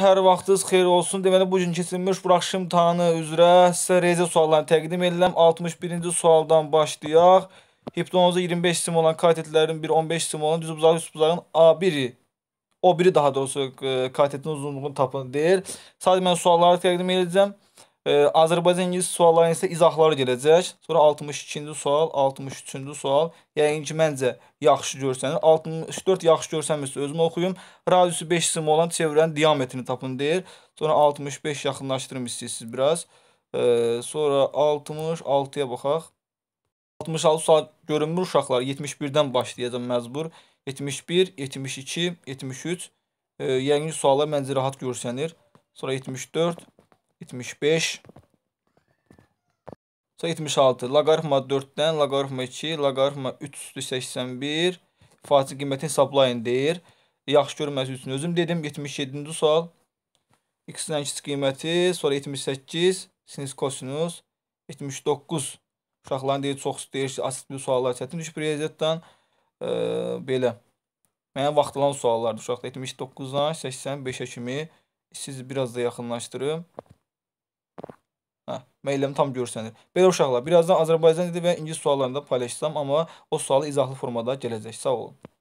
Hər vaxtınız xeyir olsun. Deməli, bugün keçirilmiş buraxış imtahanı üzrə sizə reziya suallarını təqdim edirəm. 61-ci sualdan başlayaq. Hipnoza 25 sim olan katetlərin bir 15 sim olan düz buzağı, üst buzağın A1-i. O biri daha doğrusu e, katetin uzunluğunu tapın deyir. Sadəcə mən sualları təqdim edəcəm. E, Azərbaycan İngilis suallarına isə izahlar gələcək. Sonra 62-ci sual, 63-cü sual. Yəqin ki, məncə yaxşı görsənir. 64 yaxşı görsənmirsə özüm oxuyum. Radiusu 5 sim olan çevrənin diametrini tapın deyir. Sonra 65 yaxınlaşdırım istəyirsiniz biraz. E, sonra 66-ya baxaq. 66 sual görünmür uşaqlar. 71-dən başlayacam məcbur. 71, 72, 73. E, yəqin ki, suallar məncə rahat görsənir. Sonra 74, 75 76 loqaritma 4-dən loqaritma 2 loqaritma 3 üstü 81 fasiq qiymətini hesablayın deyir. Yaxşı görməsi üçün özüm dedim 77-ci sual. X-dən kiçik qiyməti, sonra 78 sinus kosinus 79 uşaqların deyir çox deyir ki, asit bir suallar çətin düşür riyaziyyatdan. E, belə. Mənə vaxt alan suallardır uşaqda 79-dan 85-ə kimi siz biraz da yaxınlaşdırın müəllim tam görsənir. Belə uşaqlar, birazdan Azərbaycan dili və ingilis suallarında paylaşacağam, amma o sualı izahlı formada gələcək. Sağ olun.